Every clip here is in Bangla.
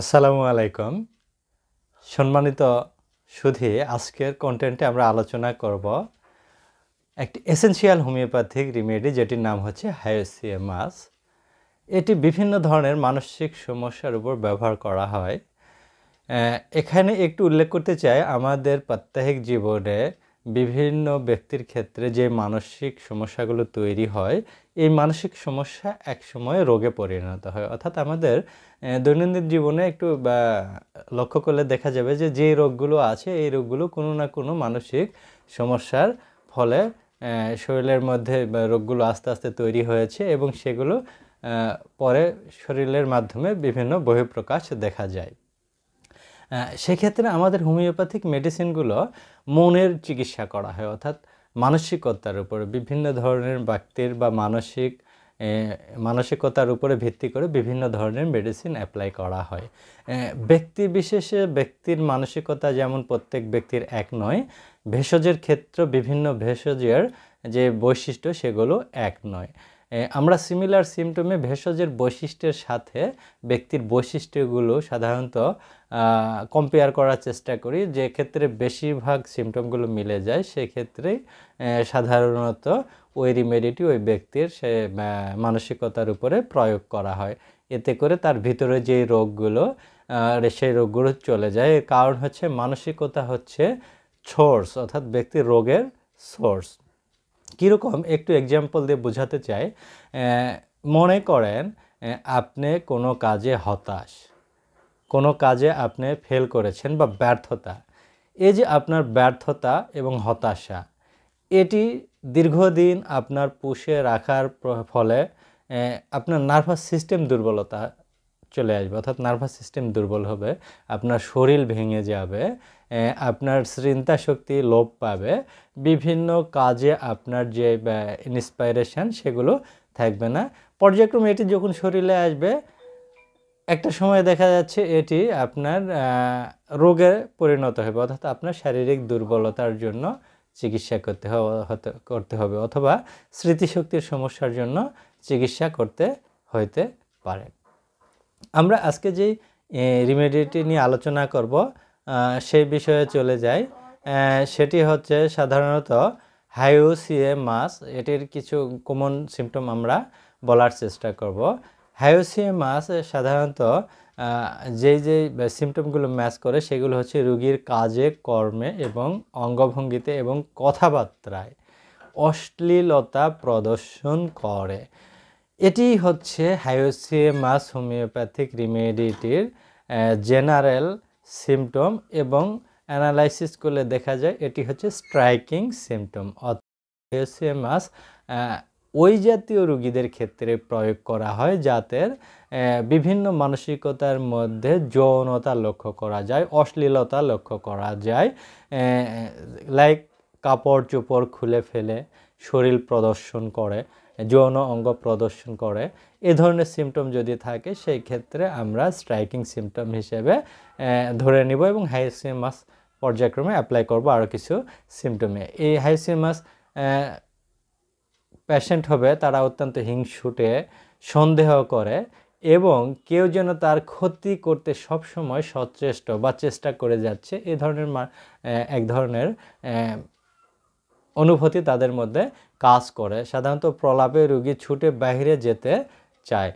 আসসালামু আলাইকুম সম্মানিত সুধী আজকের কন্টেন্টে আমরা আলোচনা করব একটি এসেন্সিয়াল হোমিওপ্যাথিক রিমেডি যেটির নাম হচ্ছে হায়োসিয়ামাস এটি বিভিন্ন ধরনের মানসিক সমস্যার উপর ব্যবহার করা হয় এখানে একটু উল্লেখ করতে চাই আমাদের প্রাত্যহিক জীবনে বিভিন্ন ব্যক্তির ক্ষেত্রে যে মানসিক সমস্যাগুলো তৈরি হয় এই মানসিক সমস্যা একসময় রোগে পরিণত হয় অর্থাৎ আমাদের দৈনন্দিন জীবনে একটু লক্ষ্য করলে দেখা যাবে যে যে রোগগুলো আছে এই রোগগুলো কোনো না কোনো মানসিক সমস্যার ফলে শরীরের মধ্যে রোগগুলো আস্তে আস্তে তৈরি হয়েছে এবং সেগুলো পরে শরীরের মাধ্যমে বিভিন্ন বহিঃপ্রকাশ দেখা যায় সেক্ষেত্রে আমাদের হোমিওপ্যাথিক মেডিসিনগুলো মনের চিকিৎসা করা হয় অর্থাৎ মানসিকতার উপরে বিভিন্ন ধরনের ব্যক্তির বা মানসিক মানসিকতার উপরে ভিত্তি করে বিভিন্ন ধরনের মেডিসিন অ্যাপ্লাই করা হয় ব্যক্তি বিশেষে ব্যক্তির মানসিকতা যেমন প্রত্যেক ব্যক্তির এক নয় ভেষজের ক্ষেত্র বিভিন্ন ভেষজের যে বৈশিষ্ট্য সেগুলো এক নয় আমরা সিমিলার সিমটমে ভেষজের বৈশিষ্ট্যের সাথে ব্যক্তির বৈশিষ্ট্যগুলো সাধারণত কম্পেয়ার করার চেষ্টা করি যে ক্ষেত্রে বেশিরভাগ সিমটমগুলো মিলে যায় সেক্ষেত্রে সাধারণত ওই রিমেডিটি ওই ব্যক্তির সে মানসিকতার উপরে প্রয়োগ করা হয় এতে করে তার ভিতরে যেই রোগগুলো সেই রোগগুলো চলে যায় এর কারণ হচ্ছে মানসিকতা হচ্ছে সোর্স অর্থাৎ ব্যক্তির রোগের সোর্স কীরকম একটু এক্সাম্পল দিয়ে বোঝাতে চাই মনে করেন আপনি কোনো কাজে হতাশ কোনো কাজে আপনি ফেল করেছেন বা ব্যর্থতা এই যে আপনার ব্যর্থতা এবং হতাশা এটি দীর্ঘদিন আপনার পুষে রাখার ফলে আপনার নার্ভাস সিস্টেম দুর্বলতা চলে আসবে অর্থাৎ নার্ভাস সিস্টেম দুর্বল হবে আপনার শরীর ভেঙে যাবে আপনার চিন্তা শক্তি লোপ পাবে বিভিন্ন কাজে আপনার যে ইন্সপাইরেশান সেগুলো থাকবে না পর্যায়ক্রমে এটি যখন শরীরে আসবে একটা সময় দেখা যাচ্ছে এটি আপনার রোগে পরিণত হবে অর্থাৎ আপনার শারীরিক দুর্বলতার জন্য চিকিৎসা করতে হতে করতে হবে অথবা স্মৃতিশক্তির সমস্যার জন্য চিকিৎসা করতে হইতে পারে আমরা আজকে যে রিমেডিটি নিয়ে আলোচনা করব সেই বিষয়ে চলে যাই সেটি হচ্ছে সাধারণত হাইওসিএ মাস এটির কিছু কমন সিমটম আমরা বলার চেষ্টা করব হাইওসিএ মাস সাধারণত যেই যে সিমটমগুলো ম্যাচ করে সেগুলো হচ্ছে রুগীর কাজে কর্মে এবং অঙ্গভঙ্গিতে এবং কথাবার্তায় অশ্লীলতা প্রদর্শন করে এটি হচ্ছে মাস হোমিওপ্যাথিক রিমেডিটির জেনারেল সিমটম এবং অ্যানালাইসিস করলে দেখা যায় এটি হচ্ছে স্ট্রাইকিং সিমটম মাস ওই জাতীয় রুগীদের ক্ষেত্রে প্রয়োগ করা হয় যাদের বিভিন্ন মানসিকতার মধ্যে যৌনতা লক্ষ্য করা যায় অশ্লীলতা লক্ষ্য করা যায় লাইক কাপড় চোপড় খুলে ফেলে শরীর প্রদর্শন করে যৌন অঙ্গ প্রদর্শন করে এ ধরনের সিমটম যদি থাকে সেই ক্ষেত্রে আমরা স্ট্রাইকিং সিমটম হিসেবে ধরে নিব এবং হাইসিমাস পর্যায়ক্রমে অ্যাপ্লাই করব আরও কিছু সিমটমে এই হাইসিমাস পেশেন্ট হবে তারা অত্যন্ত হিংসুটে সন্দেহ করে এবং কেউ যেন তার ক্ষতি করতে সবসময় সচেষ্ট বা চেষ্টা করে যাচ্ছে এ ধরনের এক ধরনের অনুভূতি তাদের মধ্যে কাজ করে সাধারণত প্রলাপে রুগী ছুটে বাহিরে যেতে চায়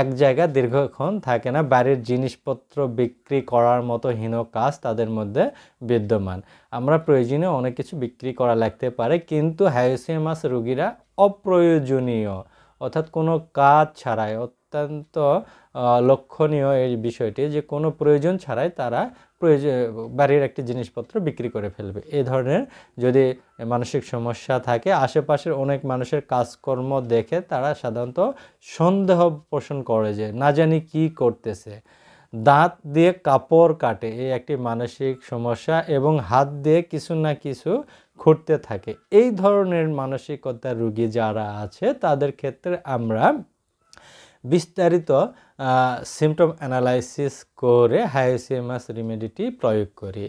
এক জায়গায় দীর্ঘক্ষণ থাকে না বাড়ির জিনিসপত্র বিক্রি করার মতো হীন কাজ তাদের মধ্যে বিদ্যমান আমরা প্রয়োজনে অনেক কিছু বিক্রি করা লাগতে পারে কিন্তু হাইসিয়ামাস রুগীরা অপ্রয়োজনীয় অর্থাৎ কোনো কাজ ছাড়াই অত্যন্ত লক্ষণীয় এই বিষয়টি যে কোনো প্রয়োজন ছাড়াই তারা প্রয়োজন বাড়ির একটি জিনিসপত্র বিক্রি করে ফেলবে এ ধরনের যদি মানসিক সমস্যা থাকে আশেপাশের অনেক মানুষের কাজকর্ম দেখে তারা সাধারণত সন্দেহ পোষণ করে যে না জানি কি করতেছে দাঁত দিয়ে কাপড় কাটে এই একটি মানসিক সমস্যা এবং হাত দিয়ে কিছু না কিছু ঘুরতে থাকে এই ধরনের মানসিকতা রুগী যারা আছে তাদের ক্ষেত্রে আমরা বিস্তারিত সিমটম অ্যানালাইসিস করে হাইসিএমএস রেমেডিটি প্রয়োগ করি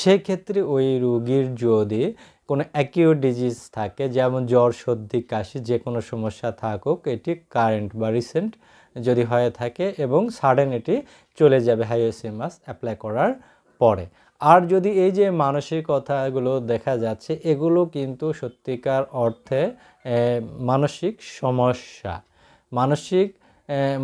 সেক্ষেত্রে ওই রুগীর যদি কোনো অ্যাকিউট ডিজিজ থাকে যেমন জ্বর সর্দি কাশি যে কোনো সমস্যা থাকুক এটি কারেন্ট বা রিসেন্ট যদি হয়ে থাকে এবং সাডেন এটি চলে যাবে মাস অ্যাপ্লাই করার পরে আর যদি এই যে মানসিকতাগুলো দেখা যাচ্ছে এগুলো কিন্তু সত্যিকার অর্থে মানসিক সমস্যা মানসিক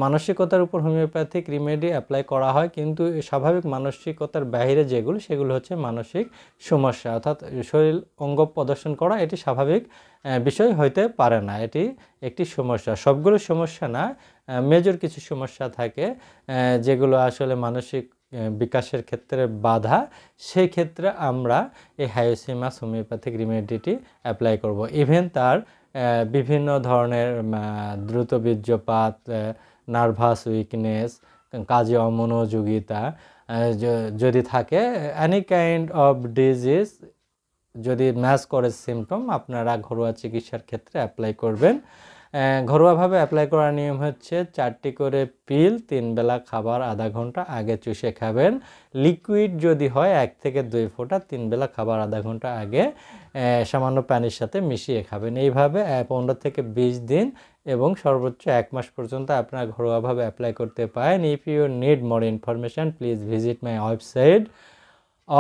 মানসিকতার উপর হোমিওপ্যাথিক রিমেডি অ্যাপ্লাই করা হয় কিন্তু স্বাভাবিক মানসিকতার বাইরে যেগুলো সেগুলো হচ্ছে মানসিক সমস্যা অর্থাৎ শরীর অঙ্গ প্রদর্শন করা এটি স্বাভাবিক বিষয় হইতে পারে না এটি একটি সমস্যা সবগুলো সমস্যা না মেজর কিছু সমস্যা থাকে যেগুলো আসলে মানসিক বিকাশের ক্ষেত্রে বাধা সেই ক্ষেত্রে আমরা এই হায়োসিমাস হোমিওপ্যাথিক রিমেডিটি অ্যাপ্লাই করব ইভেন তার বিভিন্ন ধরনের দ্রুত বীর্যপাত নার্ভাস উইকনেস কাজে অমনোযোগিতা যদি থাকে অ্যানি কাইন্ড অফ ডিজিজ যদি ম্যাচ করে সিমটম আপনারা ঘরোয়া চিকিৎসার ক্ষেত্রে অ্যাপ্লাই করবেন ঘরোয়াভাবে অ্যাপ্লাই করার নিয়ম হচ্ছে চারটি করে পিল তিন বেলা খাবার আধা ঘন্টা আগে চুষে খাবেন লিকুইড যদি হয় এক থেকে দুই ফোঁটা তিন বেলা খাবার আধা ঘন্টা আগে সামান্য পানির সাথে মিশিয়ে খাবেন এইভাবে পনেরো থেকে ২০ দিন এবং সর্বোচ্চ এক মাস পর্যন্ত আপনারা ঘরোয়াভাবে অ্যাপ্লাই করতে পারেন if you need more information please visit my website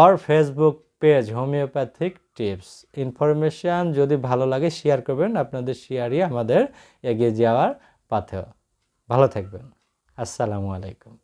or Facebook page homeopathic tips information যদি ভালো লাগে শেয়ার করবেন আপনাদের শেয়ারই আমাদের এগিয়ে যাওয়ার পাথেও ভালো থাকবেন আসসালামু আলাইকুম